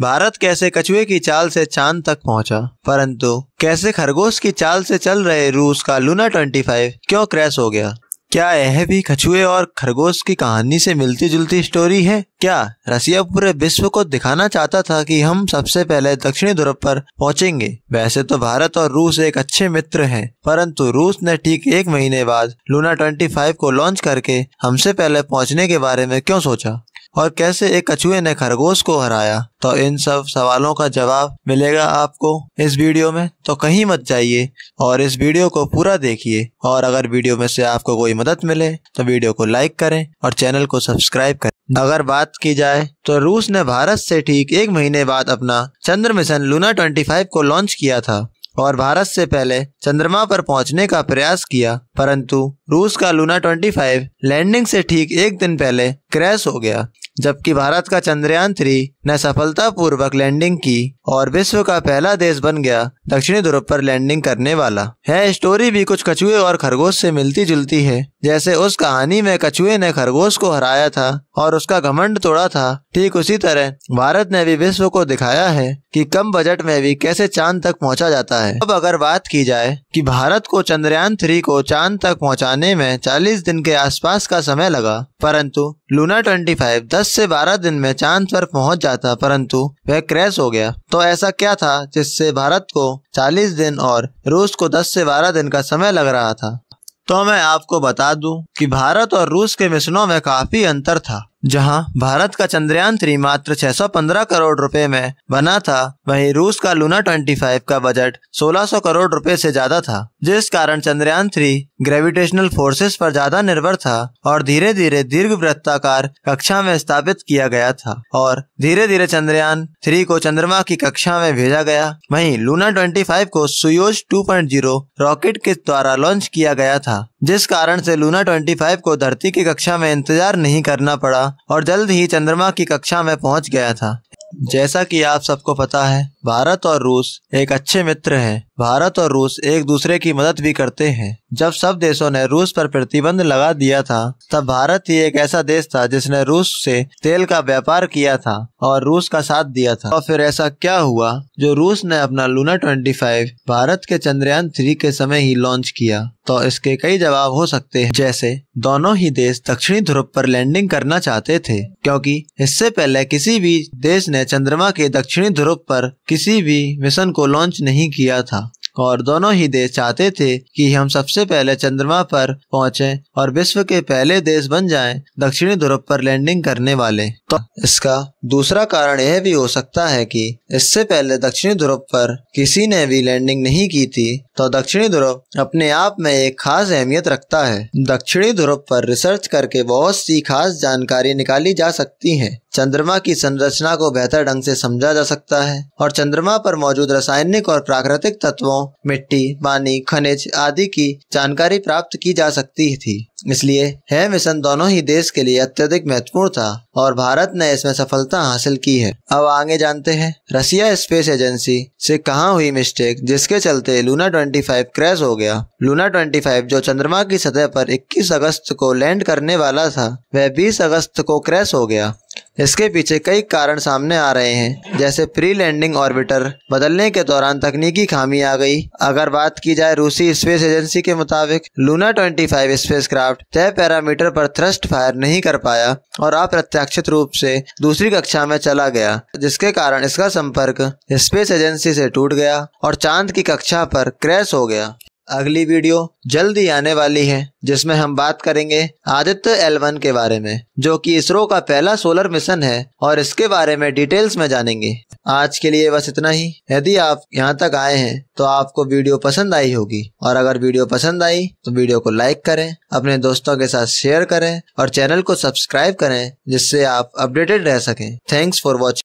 भारत कैसे कछुए की चाल से चांद तक पहुंचा परंतु कैसे खरगोश की चाल से चल रहे रूस का लूना 25 क्यों क्रैश हो गया क्या यह भी कछुए और खरगोश की कहानी से मिलती जुलती स्टोरी है क्या रसिया पूरे विश्व को दिखाना चाहता था कि हम सबसे पहले दक्षिणी ध्रुव पर पहुंचेंगे वैसे तो भारत और रूस एक अच्छे मित्र हैं, परंतु रूस ने ठीक एक महीने बाद लूना 25 को लॉन्च करके हमसे पहले पहुंचने के बारे में क्यों सोचा और कैसे एक कछुए ने खरगोश को हराया तो इन सब सवालों का जवाब मिलेगा आपको इस वीडियो में तो कहीं मत जाइए और इस वीडियो को पूरा देखिए और अगर वीडियो में से आपको कोई मदद मिले तो वीडियो को लाइक करें और चैनल को सब्सक्राइब करें अगर बात की जाए तो रूस ने भारत से ठीक एक महीने बाद अपना चंद्र मिशन लूना 25 को लॉन्च किया था और भारत से पहले चंद्रमा पर पहुंचने का प्रयास किया परंतु रूस का लूना 25 लैंडिंग से ठीक एक दिन पहले क्रैश हो गया जबकि भारत का चंद्रयान थ्री ने सफलतापूर्वक लैंडिंग की और विश्व का पहला देश बन गया दक्षिणी ध्रुव पर लैंडिंग करने वाला है स्टोरी भी कुछ कछुए और खरगोश से मिलती जुलती है जैसे उस कहानी में कछुए ने खरगोश को हराया था और उसका घमंड तोड़ा था ठीक उसी तरह भारत ने भी विश्व को दिखाया है कि कम बजट में भी कैसे चांद तक पहुंचा जाता है अब अगर बात की जाए कि भारत को चंद्रयान थ्री को चांद तक पहुंचाने में 40 दिन के आसपास का समय लगा परंतु लूना 25 10 दस से बारह दिन में चांद पर पहुंच जाता परंतु वह क्रैश हो गया तो ऐसा क्या था जिससे भारत को 40 दिन और रूस को 10 से 12 दिन का समय लग रहा था तो मैं आपको बता दूं कि भारत और रूस के मिशनों में काफी अंतर था जहां भारत का चंद्रयान थ्री मात्र 615 करोड़ रुपए में बना था वहीं रूस का लूना 25 का बजट 1600 करोड़ रुपए से ज्यादा था जिस कारण चंद्रयान थ्री ग्रेविटेशनल फोर्सेस पर ज्यादा निर्भर था और धीरे धीरे दीर्घ वृत्ताकार कक्षा में स्थापित किया गया था और धीरे धीरे चंद्रयान थ्री को चंद्रमा की कक्षा में भेजा गया वही लूना ट्वेंटी को सुयोज टू रॉकेट के द्वारा लॉन्च किया गया था जिस कारण से लूना 25 को धरती की कक्षा में इंतजार नहीं करना पड़ा और जल्द ही चंद्रमा की कक्षा में पहुंच गया था जैसा कि आप सबको पता है भारत और रूस एक अच्छे मित्र हैं। भारत और रूस एक दूसरे की मदद भी करते हैं जब सब देशों ने रूस पर प्रतिबंध लगा दिया था तब भारत ही एक ऐसा देश था जिसने रूस से तेल का व्यापार किया था और रूस का साथ दिया था और फिर ऐसा क्या हुआ जो रूस ने अपना लूना 25 भारत के चंद्रयान थ्री के समय ही लॉन्च किया तो इसके कई जवाब हो सकते हैं जैसे दोनों ही देश दक्षिणी ध्रुव पर लैंडिंग करना चाहते थे क्योंकि इससे पहले किसी भी देश ने चंद्रमा के दक्षिणी ध्रुव पर किसी किसी भी मिशन को लॉन्च नहीं किया था और दोनों ही देश चाहते थे कि हम सबसे पहले चंद्रमा पर पहुंचे और विश्व के पहले देश बन जाएं दक्षिणी ध्रुव पर लैंडिंग करने वाले तो इसका दूसरा कारण यह भी हो सकता है कि इससे पहले दक्षिणी ध्रुव पर किसी ने भी लैंडिंग नहीं की थी तो दक्षिणी ध्रुव अपने आप में एक खास अहमियत रखता है दक्षिणी ध्रुव पर रिसर्च करके बहुत सी खास जानकारी निकाली जा सकती है चंद्रमा की संरचना को बेहतर ढंग से समझा जा सकता है और चंद्रमा पर मौजूद रासायनिक और प्राकृतिक तत्वों मिट्टी पानी खनिज आदि की जानकारी प्राप्त की जा सकती थी इसलिए है मिशन दोनों ही देश के लिए अत्यधिक महत्वपूर्ण था और भारत ने इसमें सफलता हासिल की है अब आगे जानते हैं रसिया स्पेस एजेंसी से कहा हुई मिस्टेक जिसके चलते लूना 25 क्रैश हो गया लूना 25 जो चंद्रमा की सतह पर 21 अगस्त को लैंड करने वाला था वह 20 अगस्त को क्रैश हो गया इसके पीछे कई कारण सामने आ रहे हैं जैसे प्री लैंडिंग ऑर्बिटर बदलने के दौरान तकनीकी खामी आ गई अगर बात की जाए रूसी स्पेस एजेंसी के मुताबिक लूना 25 स्पेसक्राफ्ट तय पैरामीटर पर थ्रस्ट फायर नहीं कर पाया और अप्रत्याशित रूप से दूसरी कक्षा में चला गया जिसके कारण इसका संपर्क स्पेस एजेंसी से टूट गया और चांद की कक्षा पर क्रैश हो गया अगली वीडियो जल्दी आने वाली है जिसमें हम बात करेंगे आदित्य एल के बारे में जो कि इसरो का पहला सोलर मिशन है और इसके बारे में डिटेल्स में जानेंगे आज के लिए बस इतना ही यदि आप यहाँ तक आए हैं तो आपको वीडियो पसंद आई होगी और अगर वीडियो पसंद आई तो वीडियो को लाइक करें अपने दोस्तों के साथ शेयर करें और चैनल को सब्सक्राइब करें जिससे आप अपडेटेड रह सकें थैंक्स फॉर वॉचिंग